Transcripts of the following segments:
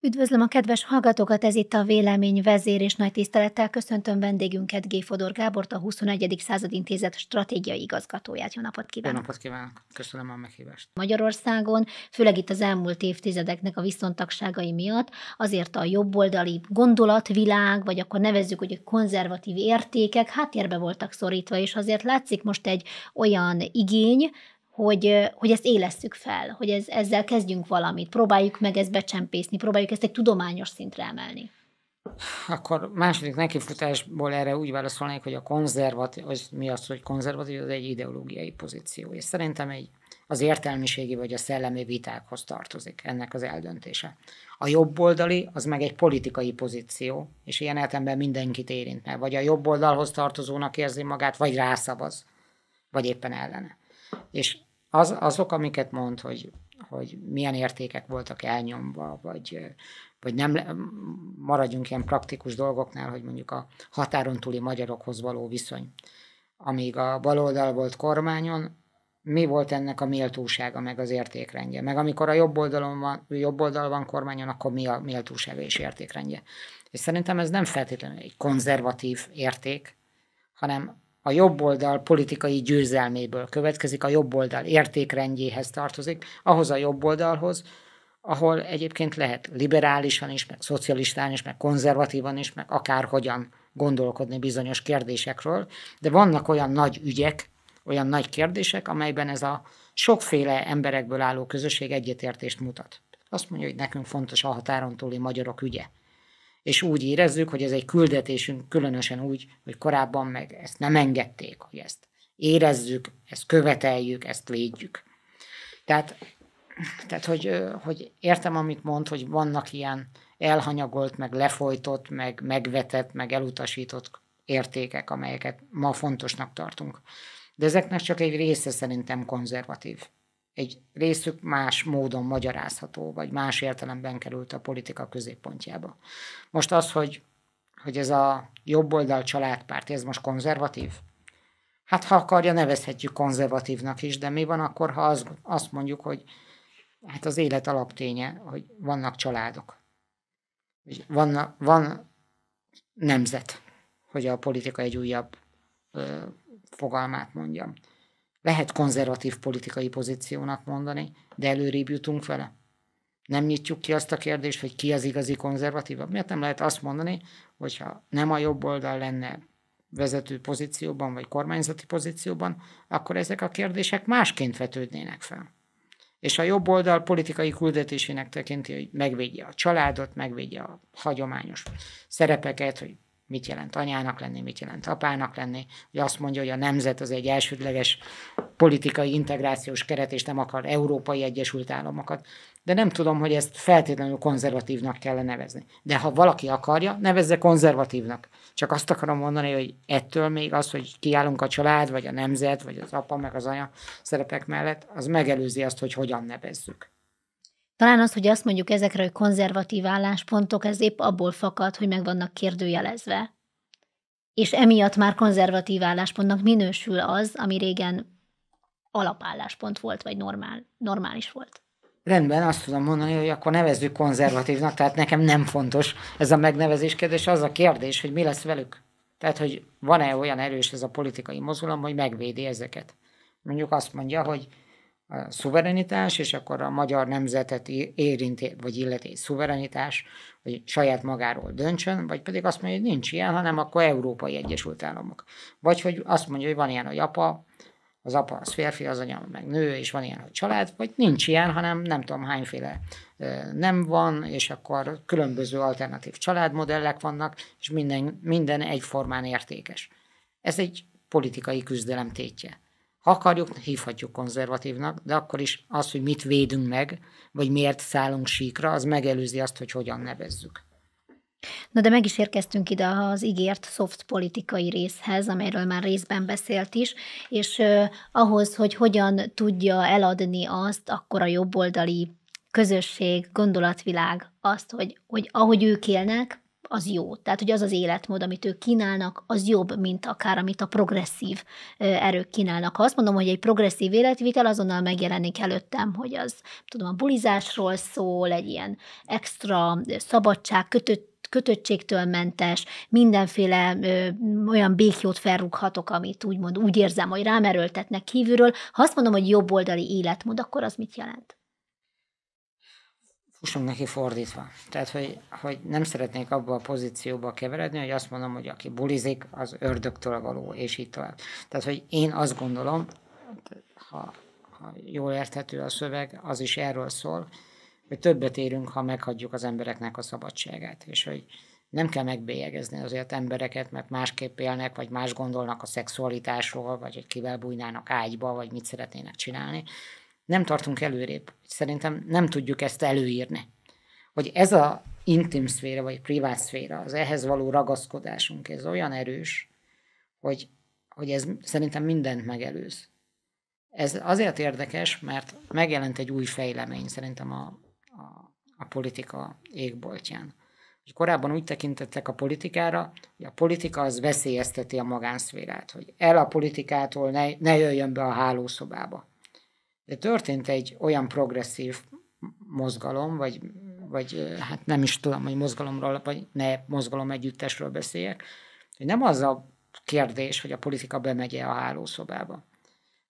Üdvözlöm a kedves hallgatókat, ez itt a Vélemény vezér, és nagy tisztelettel köszöntöm vendégünket G. Fodor Gábort, a 21. század intézet stratégiai igazgatóját. Jó napot kívánok! Jó napot kívánok! Köszönöm a meghívást! Magyarországon, főleg itt az elmúlt évtizedeknek a viszontagságai miatt azért a jobboldali gondolatvilág, vagy akkor nevezzük, hogy konzervatív értékek háttérbe voltak szorítva, és azért látszik most egy olyan igény, hogy, hogy ezt élesszük fel, hogy ez, ezzel kezdjünk valamit, próbáljuk meg ezt becsempészni, próbáljuk ezt egy tudományos szintre emelni. Akkor második nekifutásból erre úgy válaszolnék, hogy a konzervatív, az mi az, hogy konzervatív, az egy ideológiai pozíció, és szerintem egy az értelmiségi vagy a szellemi vitákhoz tartozik ennek az eldöntése. A jobboldali az meg egy politikai pozíció, és ilyen értelemben mindenkit érint meg. Vagy a jobboldalhoz tartozónak érzi magát, vagy rászavaz, vagy éppen ellene. És az, azok, amiket mond, hogy, hogy milyen értékek voltak elnyomva, vagy, vagy nem maradjunk ilyen praktikus dolgoknál, hogy mondjuk a határon túli magyarokhoz való viszony. Amíg a baloldal volt kormányon, mi volt ennek a méltósága, meg az értékrendje. Meg amikor a jobb oldalon van, jobb oldal van kormányon, akkor mi a méltósága és értékrendje. És szerintem ez nem feltétlenül egy konzervatív érték, hanem a jobboldal politikai győzelméből következik, a jobboldal értékrendjéhez tartozik, ahhoz a jobboldalhoz, ahol egyébként lehet liberálisan is, meg szocialistán is, meg konzervatívan is, meg akárhogyan gondolkodni bizonyos kérdésekről, de vannak olyan nagy ügyek, olyan nagy kérdések, amelyben ez a sokféle emberekből álló közösség egyetértést mutat. Azt mondja, hogy nekünk fontos a határon túli magyarok ügye és úgy érezzük, hogy ez egy küldetésünk, különösen úgy, hogy korábban meg ezt nem engedték, hogy ezt érezzük, ezt követeljük, ezt védjük. Tehát, tehát hogy, hogy értem, amit mond, hogy vannak ilyen elhanyagolt, meg lefolytott, meg megvetett, meg elutasított értékek, amelyeket ma fontosnak tartunk. De ezeknek csak egy része szerintem konzervatív egy részük más módon magyarázható, vagy más értelemben került a politika középpontjába. Most az, hogy, hogy ez a jobboldal családpárt, ez most konzervatív? Hát ha akarja, nevezhetjük konzervatívnak is, de mi van akkor, ha az, azt mondjuk, hogy hát az élet alapténye, hogy vannak családok, hogy van, van nemzet, hogy a politika egy újabb ö, fogalmát mondjam lehet konzervatív politikai pozíciónak mondani, de előrébb jutunk vele. Nem nyitjuk ki azt a kérdést, hogy ki az igazi konzervatívabb. Miért nem lehet azt mondani, hogyha nem a jobb oldal lenne vezető pozícióban, vagy kormányzati pozícióban, akkor ezek a kérdések másként vetődnének fel. És a jobb oldal politikai küldetésének tekinti, hogy megvédje a családot, megvédje a hagyományos szerepeket, hogy mit jelent anyának lenni, mit jelent apának lenni, hogy azt mondja, hogy a nemzet az egy elsődleges politikai integrációs keret, és nem akar európai egyesült államokat. De nem tudom, hogy ezt feltétlenül konzervatívnak kellene nevezni. De ha valaki akarja, nevezze konzervatívnak. Csak azt akarom mondani, hogy ettől még az, hogy kiállunk a család, vagy a nemzet, vagy az apa, meg az anya szerepek mellett, az megelőzi azt, hogy hogyan nevezzük. Talán az, hogy azt mondjuk ezekre, hogy konzervatív álláspontok, ez épp abból fakad, hogy meg vannak kérdőjelezve. És emiatt már konzervatív álláspontnak minősül az, ami régen alapálláspont volt, vagy normál, normális volt. Rendben, azt tudom mondani, hogy akkor nevezzük konzervatívnak, tehát nekem nem fontos ez a megnevezés kérdés, az a kérdés, hogy mi lesz velük. Tehát, hogy van-e olyan erős ez a politikai mozgalom, hogy megvédi ezeket. Mondjuk azt mondja, hogy a szuverenitás, és akkor a magyar nemzetet érinti vagy illeti szuverenitás, hogy saját magáról döntsön, vagy pedig azt mondja, hogy nincs ilyen, hanem akkor Európai Egyesült Államok. Vagy hogy azt mondja, hogy van ilyen, hogy apa, az apa az férfi, az anya meg nő, és van ilyen, hogy család, vagy nincs ilyen, hanem nem tudom hányféle nem van, és akkor különböző alternatív családmodellek vannak, és minden, minden egyformán értékes. Ez egy politikai küzdelem tétje akarjuk, hívhatjuk konzervatívnak, de akkor is az, hogy mit védünk meg, vagy miért szállunk síkra, az megelőzi azt, hogy hogyan nevezzük. Na de meg is érkeztünk ide az ígért soft politikai részhez, amelyről már részben beszélt is, és ahhoz, hogy hogyan tudja eladni azt, akkor a jobboldali közösség, gondolatvilág azt, hogy, hogy ahogy ők élnek, az jó. Tehát, hogy az az életmód, amit ők kínálnak, az jobb, mint akár amit a progresszív erők kínálnak. Ha azt mondom, hogy egy progresszív életvitel, azonnal megjelenik előttem, hogy az, tudom, a bulizásról szól, egy ilyen extra szabadság, kötött kötöttségtől mentes, mindenféle ö, olyan békjót felrúghatok, amit úgymond úgy érzem, hogy rám erőltetnek kívülről. Ha azt mondom, hogy jobboldali életmód, akkor az mit jelent? fussunk neki fordítva. Tehát, hogy, hogy nem szeretnék abba a pozícióba keveredni, hogy azt mondom, hogy aki bulizik, az ördögtől való, és így tovább. Tehát, hogy én azt gondolom, ha, ha jól érthető a szöveg, az is erről szól, hogy többet érünk, ha meghagyjuk az embereknek a szabadságát, és hogy nem kell megbélyegezni azért embereket, mert másképp élnek, vagy más gondolnak a szexualitásról, vagy hogy kivel bújnának ágyba, vagy mit szeretnének csinálni nem tartunk előrébb. Szerintem nem tudjuk ezt előírni. Hogy ez a intim szféra, vagy privát szféra, az ehhez való ragaszkodásunk, ez olyan erős, hogy, hogy ez szerintem mindent megelőz. Ez azért érdekes, mert megjelent egy új fejlemény szerintem a, a, a politika égboltján. Hogy korábban úgy tekintettek a politikára, hogy a politika az veszélyezteti a magánszférát, hogy el a politikától ne, ne jöjjön be a hálószobába de történt egy olyan progresszív mozgalom, vagy, vagy hát nem is tudom, hogy mozgalomról, vagy ne mozgalom együttesről beszéljek, hogy nem az a kérdés, hogy a politika bemegye a hálószobába,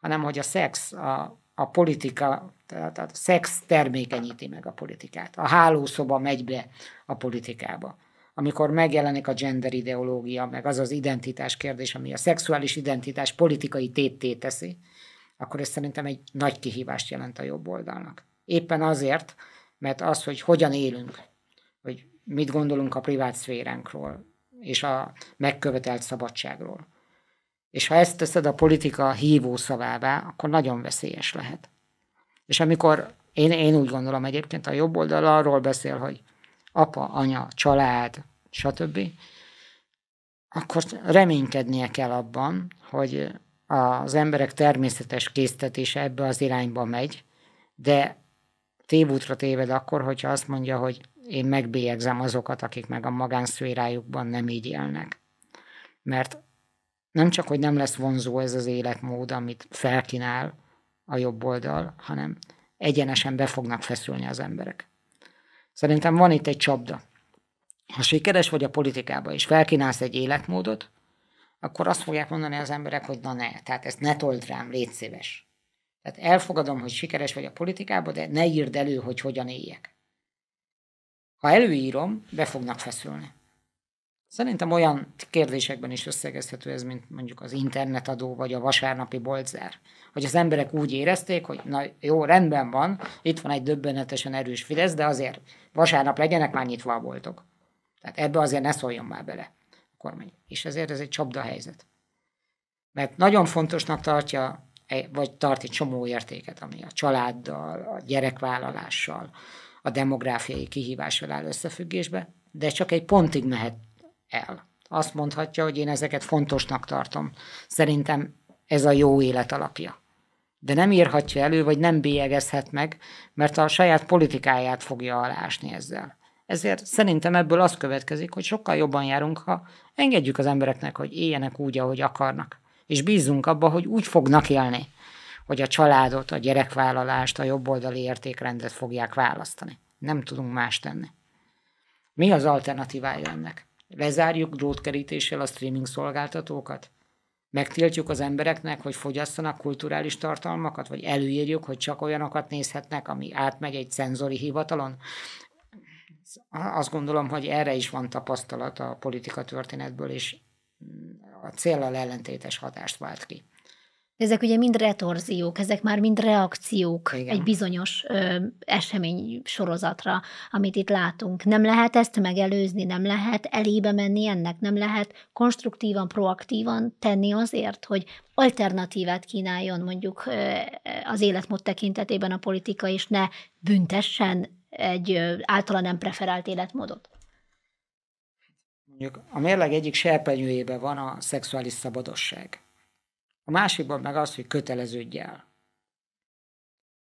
hanem hogy a szex, a, a politika, tehát a szex termékenyíti meg a politikát. A hálószoba megy be a politikába. Amikor megjelenik a gender ideológia, meg az az identitás kérdés, ami a szexuális identitás politikai tétté teszi, akkor ez szerintem egy nagy kihívást jelent a jobb oldalnak. Éppen azért, mert az, hogy hogyan élünk, hogy mit gondolunk a privát szféránkról, és a megkövetelt szabadságról. És ha ezt teszed a politika hívó szavává, akkor nagyon veszélyes lehet. És amikor én, én úgy gondolom egyébként, a jobb oldal arról beszél, hogy apa, anya, család, stb., akkor reménykednie kell abban, hogy az emberek természetes késztetése ebbe az irányba megy, de tévútra téved akkor, hogyha azt mondja, hogy én megbélyegzem azokat, akik meg a magánszférájukban nem így élnek. Mert nem csak, hogy nem lesz vonzó ez az életmód, amit felkínál a jobb oldal, hanem egyenesen be fognak feszülni az emberek. Szerintem van itt egy csapda. Ha sikeres vagy a politikában és felkínálsz egy életmódot, akkor azt fogják mondani az emberek, hogy na ne, tehát ezt ne told rám, légy szíves. Tehát elfogadom, hogy sikeres vagy a politikában, de ne írd elő, hogy hogyan éljek. Ha előírom, be fognak feszülni. Szerintem olyan kérdésekben is összegezhető ez, mint mondjuk az internetadó vagy a vasárnapi boltzár. Hogy az emberek úgy érezték, hogy na jó, rendben van, itt van egy döbbenetesen erős Fidesz, de azért vasárnap legyenek már nyitva a boltok. Tehát ebbe azért ne szóljon már bele kormány. És ezért ez egy csapda helyzet. Mert nagyon fontosnak tartja, e, vagy tart egy csomó értéket, ami a családdal, a gyerekvállalással, a demográfiai kihívással áll összefüggésbe, de csak egy pontig mehet el. Azt mondhatja, hogy én ezeket fontosnak tartom. Szerintem ez a jó élet alapja. De nem írhatja elő, vagy nem bélyegezhet meg, mert a saját politikáját fogja alásni ezzel. Ezért szerintem ebből az következik, hogy sokkal jobban járunk, ha engedjük az embereknek, hogy éljenek úgy, ahogy akarnak. És bízzunk abba, hogy úgy fognak élni, hogy a családot, a gyerekvállalást, a jobboldali értékrendet fogják választani. Nem tudunk más tenni. Mi az alternatívája ennek? Lezárjuk drótkerítéssel a streaming szolgáltatókat? Megtiltjuk az embereknek, hogy fogyasszanak kulturális tartalmakat, vagy előírjuk, hogy csak olyanokat nézhetnek, ami átmegy egy cenzori hivatalon, azt gondolom, hogy erre is van tapasztalat a politika történetből, és a célral ellentétes hatást vált ki ezek ugye mind retorziók, ezek már mind reakciók Igen. egy bizonyos ö, esemény sorozatra, amit itt látunk. Nem lehet ezt megelőzni, nem lehet elébe menni ennek, nem lehet konstruktívan, proaktívan tenni azért, hogy alternatívát kínáljon mondjuk ö, az életmód tekintetében a politika, és ne büntessen egy ö, általa nem preferált életmódot. Mondjuk a mérleg egyik serpenyőjében van a szexuális szabadosság a másikban meg az, hogy köteleződj el.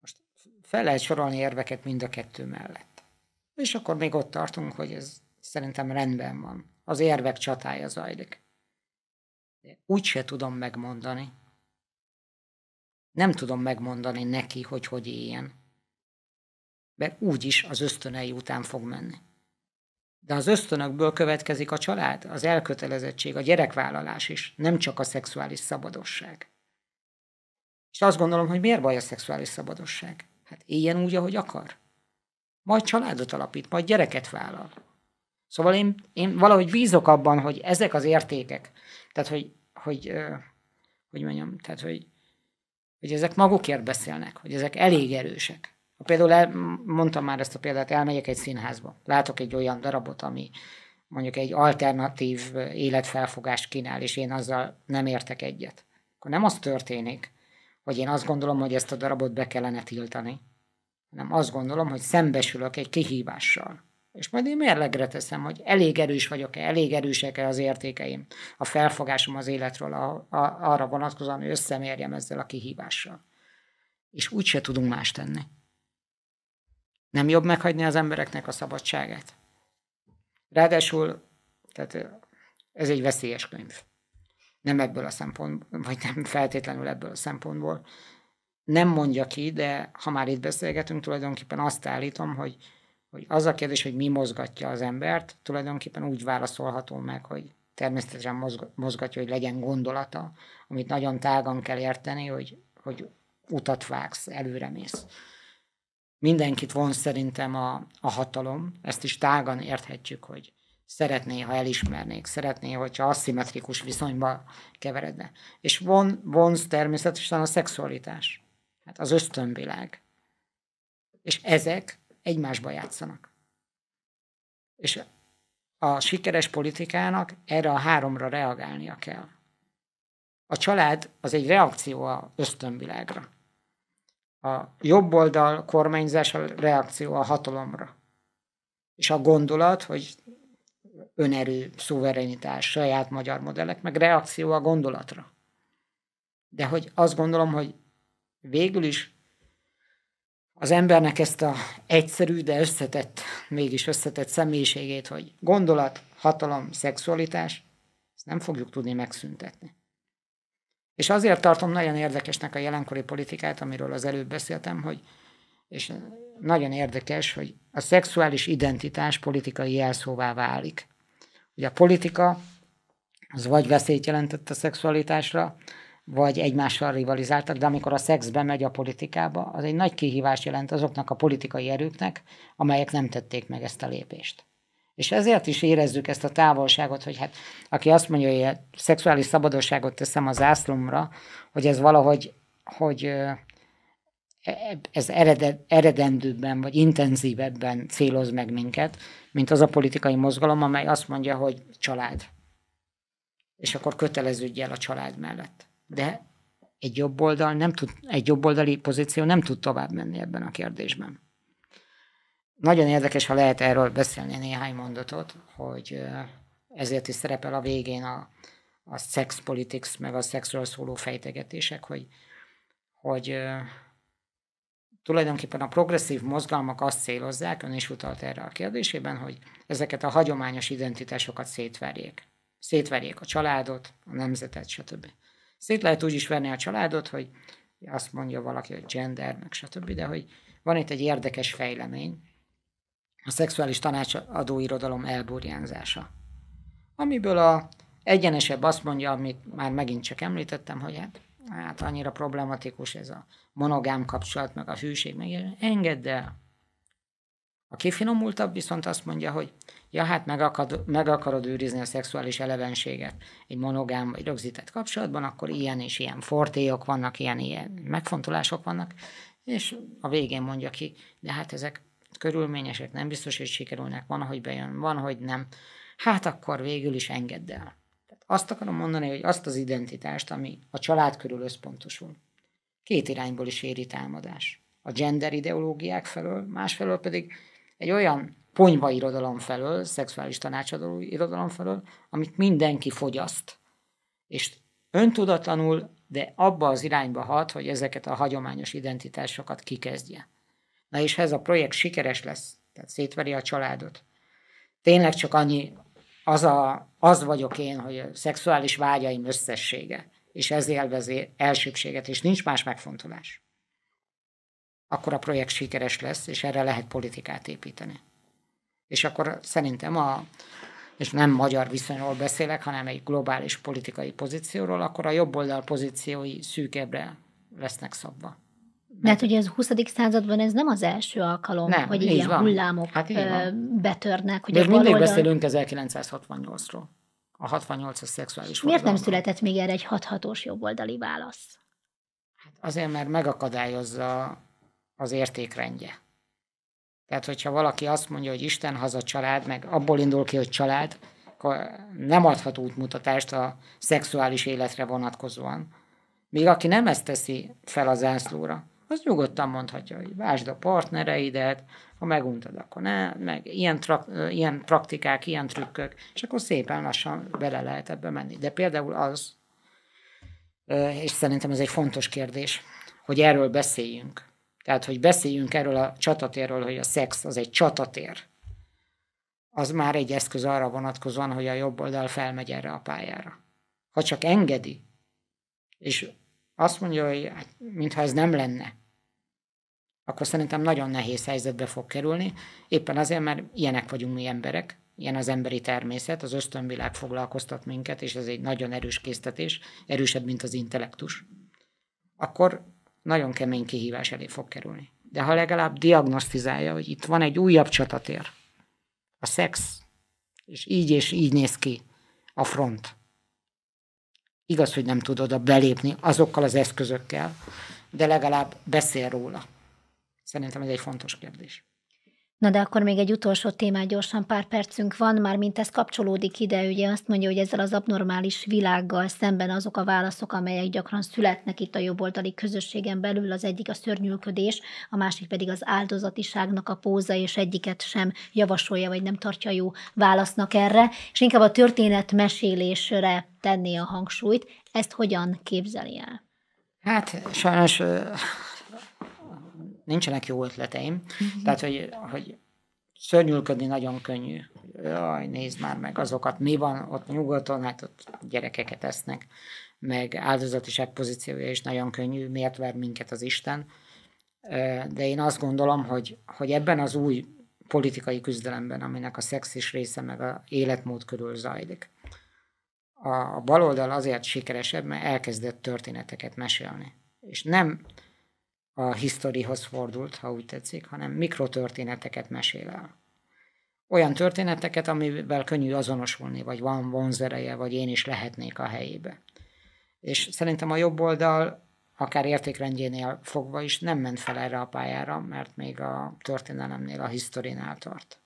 Most fel lehet sorolni érveket mind a kettő mellett. És akkor még ott tartunk, hogy ez szerintem rendben van. Az érvek csatája zajlik. De úgy se tudom megmondani. Nem tudom megmondani neki, hogy hogy éljen. Mert úgyis az ösztönei után fog menni. De az ösztönökből következik a család, az elkötelezettség, a gyerekvállalás is, nem csak a szexuális szabadosság. És azt gondolom, hogy miért baj a szexuális szabadosság? Hát éljen úgy, ahogy akar. Majd családot alapít, majd gyereket vállal. Szóval én, én valahogy bízok abban, hogy ezek az értékek, tehát hogy, hogy, hogy mondjam, tehát hogy, hogy ezek magukért beszélnek, hogy ezek elég erősek. Például el, mondtam már ezt a példát, elmegyek egy színházba, látok egy olyan darabot, ami mondjuk egy alternatív életfelfogást kínál, és én azzal nem értek egyet. Akkor nem az történik, hogy én azt gondolom, hogy ezt a darabot be kellene tiltani, hanem azt gondolom, hogy szembesülök egy kihívással. És majd én mérlegre teszem, hogy elég erős vagyok-e, elég erősek-e az értékeim, a felfogásom az életről a, a, arra vonatkozóan, hogy összemérjem ezzel a kihívással. És úgyse tudunk más tenni. Nem jobb meghagyni az embereknek a szabadságát? Ráadásul, tehát ez egy veszélyes könyv. Nem ebből a szempontból, vagy nem feltétlenül ebből a szempontból. Nem mondja ki, de ha már itt beszélgetünk, tulajdonképpen azt állítom, hogy, hogy az a kérdés, hogy mi mozgatja az embert, tulajdonképpen úgy válaszolható meg, hogy természetesen mozgatja, hogy legyen gondolata, amit nagyon tágan kell érteni, hogy, hogy utat vágsz, előre mész mindenkit von szerintem a, a hatalom, ezt is tágan érthetjük, hogy szeretné, ha elismernék, szeretné, hogyha aszimmetrikus viszonyba keveredne. És von, vonz természetesen a szexualitás, hát az ösztönvilág. És ezek egymásba játszanak. És a sikeres politikának erre a háromra reagálnia kell. A család az egy reakció a ösztönvilágra a oldal kormányzás a reakció a hatalomra. És a gondolat, hogy önerő, szuverenitás, saját magyar modellek, meg reakció a gondolatra. De hogy azt gondolom, hogy végül is az embernek ezt a egyszerű, de összetett, mégis összetett személyiségét, hogy gondolat, hatalom, szexualitás, ezt nem fogjuk tudni megszüntetni. És azért tartom nagyon érdekesnek a jelenkori politikát, amiről az előbb beszéltem, hogy és nagyon érdekes, hogy a szexuális identitás politikai jelszóvá válik. Ugye a politika az vagy veszélyt jelentett a szexualitásra, vagy egymással rivalizáltak, de amikor a szex bemegy a politikába, az egy nagy kihívást jelent azoknak a politikai erőknek, amelyek nem tették meg ezt a lépést. És ezért is érezzük ezt a távolságot, hogy hát aki azt mondja, hogy a szexuális szabadosságot teszem az ászlomra, hogy ez valahogy, hogy e, e, ez eredendőbben vagy intenzívebben céloz meg minket, mint az a politikai mozgalom, amely azt mondja, hogy család. És akkor köteleződj el a család mellett. De egy jobb oldal nem tud, egy jobb oldali pozíció nem tud tovább menni ebben a kérdésben. Nagyon érdekes, ha lehet erről beszélni néhány mondatot, hogy ezért is szerepel a végén a, a sex politics, meg a szexről szóló fejtegetések, hogy, hogy tulajdonképpen a progresszív mozgalmak azt célozzák, ön is utalt erre a kérdésében, hogy ezeket a hagyományos identitásokat szétverjék. Szétverjék a családot, a nemzetet, stb. Szét lehet úgy is venni a családot, hogy azt mondja valaki, hogy gender, meg stb., de hogy van itt egy érdekes fejlemény, a szexuális tanácsadó irodalom elburjánzása. Amiből a egyenesebb azt mondja, amit már megint csak említettem, hogy hát, hát annyira problematikus ez a monogám kapcsolat, meg a hűség, meg engedd el. A kifinomultabb viszont azt mondja, hogy ja, hát meg, akad, meg akarod őrizni a szexuális elevenséget egy monogám vagy rögzített kapcsolatban, akkor ilyen és ilyen fortélyok vannak, ilyen, ilyen megfontolások vannak, és a végén mondja ki, de hát ezek körülményesek, nem biztos, hogy sikerülnek, van, hogy bejön, van, hogy nem. Hát akkor végül is engedd el. Tehát azt akarom mondani, hogy azt az identitást, ami a család körül összpontosul, két irányból is éri támadás. A gender ideológiák felől, másfelől pedig egy olyan ponyva irodalom felől, szexuális tanácsadó irodalom felől, amit mindenki fogyaszt. És öntudatlanul, de abba az irányba hat, hogy ezeket a hagyományos identitásokat kikezdje. Na és ha ez a projekt sikeres lesz, tehát szétveri a családot, tényleg csak annyi, az, a, az vagyok én, hogy a szexuális vágyaim összessége, és ez élvezi elsőbséget, és nincs más megfontolás. Akkor a projekt sikeres lesz, és erre lehet politikát építeni. És akkor szerintem a, és nem magyar viszonyról beszélek, hanem egy globális politikai pozícióról, akkor a jobb oldal pozíciói szűkebbre lesznek szabva. De hát ugye ez a 20. században ez nem az első alkalom, nem, hogy ilyen van. hullámok hát betörnek. Hogy De mindig baloldal... beszélünk 1968-ról. A 68-as szexuális Miért nem született még erre egy 6 os jobboldali válasz? Hát azért, mert megakadályozza az értékrendje. Tehát, hogyha valaki azt mondja, hogy Isten haza család, meg abból indul ki, hogy család, akkor nem adhat útmutatást a szexuális életre vonatkozóan. Még aki nem ezt teszi fel a zászlóra, az nyugodtan mondhatja, hogy vásd a partnereidet, ha meguntad, akkor ne, meg ilyen, trak, ilyen praktikák, ilyen trükkök, és akkor szépen lassan bele lehet ebbe menni. De például az, és szerintem ez egy fontos kérdés, hogy erről beszéljünk. Tehát, hogy beszéljünk erről a csatatérről, hogy a szex az egy csatatér. Az már egy eszköz arra vonatkozóan, hogy a jobb oldal felmegy erre a pályára. Ha csak engedi, és azt mondja, hogy hát, mintha ez nem lenne, akkor szerintem nagyon nehéz helyzetbe fog kerülni, éppen azért, mert ilyenek vagyunk mi emberek, ilyen az emberi természet, az ösztönvilág foglalkoztat minket, és ez egy nagyon erős késztetés, erősebb, mint az intellektus, akkor nagyon kemény kihívás elé fog kerülni. De ha legalább diagnosztizálja, hogy itt van egy újabb csatatér, a szex, és így és így néz ki a front. Igaz, hogy nem tudod a belépni azokkal az eszközökkel, de legalább beszél róla. Szerintem ez egy fontos kérdés. Na de akkor még egy utolsó témát gyorsan pár percünk van, már mint ez kapcsolódik ide, ugye azt mondja, hogy ezzel az abnormális világgal szemben azok a válaszok, amelyek gyakran születnek itt a jobboldali közösségen belül, az egyik a szörnyűködés, a másik pedig az áldozatiságnak a póza, és egyiket sem javasolja, vagy nem tartja jó válasznak erre, és inkább a történet mesélésre tenné a hangsúlyt. Ezt hogyan képzeli el? Hát sajnos nincsenek jó ötleteim, mhm. tehát hogy, hogy szörnyűködni nagyon könnyű. Jaj, nézd már meg azokat, mi van ott nyugodtan, hát ott gyerekeket esznek, meg áldozatiság pozíciója is nagyon könnyű, miért ver minket az Isten. De én azt gondolom, hogy, hogy ebben az új politikai küzdelemben, aminek a szexis része meg a életmód körül zajlik, a baloldal azért sikeresebb, mert elkezdett történeteket mesélni. És nem, a historihoz fordult, ha úgy tetszik, hanem mikrotörténeteket mesél el. Olyan történeteket, amivel könnyű azonosulni, vagy van vonzereje, vagy én is lehetnék a helyébe. És szerintem a jobb oldal akár értékrendjénél fogva is nem ment fel erre a pályára, mert még a történelemnél, a historinál tart.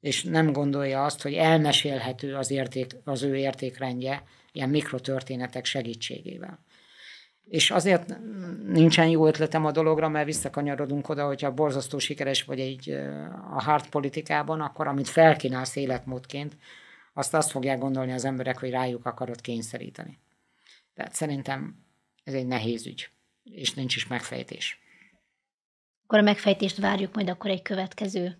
És nem gondolja azt, hogy elmesélhető az, érték, az ő értékrendje ilyen mikrotörténetek segítségével. És azért nincsen jó ötletem a dologra, mert visszakanyarodunk oda, hogyha borzasztó sikeres vagy egy a hard politikában, akkor amit felkínálsz életmódként, azt azt fogják gondolni az emberek, hogy rájuk akarod kényszeríteni. Tehát szerintem ez egy nehéz ügy, és nincs is megfejtés. Akkor a megfejtést várjuk majd akkor egy következő,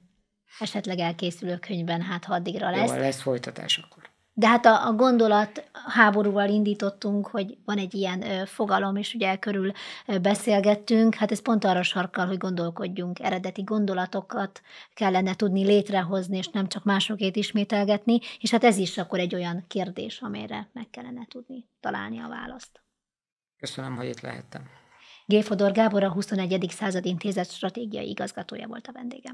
esetleg elkészülő könyvben, hát ha addigra lesz. Jó, lesz folytatás akkor. De hát a, a gondolat háborúval indítottunk, hogy van egy ilyen ö, fogalom, és ugye körül ö, beszélgettünk, hát ez pont arra sarkal, hogy gondolkodjunk, eredeti gondolatokat kellene tudni létrehozni, és nem csak másokét ismételgetni, és hát ez is akkor egy olyan kérdés, amire meg kellene tudni találni a választ. Köszönöm, hogy itt lehettem. Géfodor Gábor a 21. század intézet stratégiai igazgatója volt a vendégem.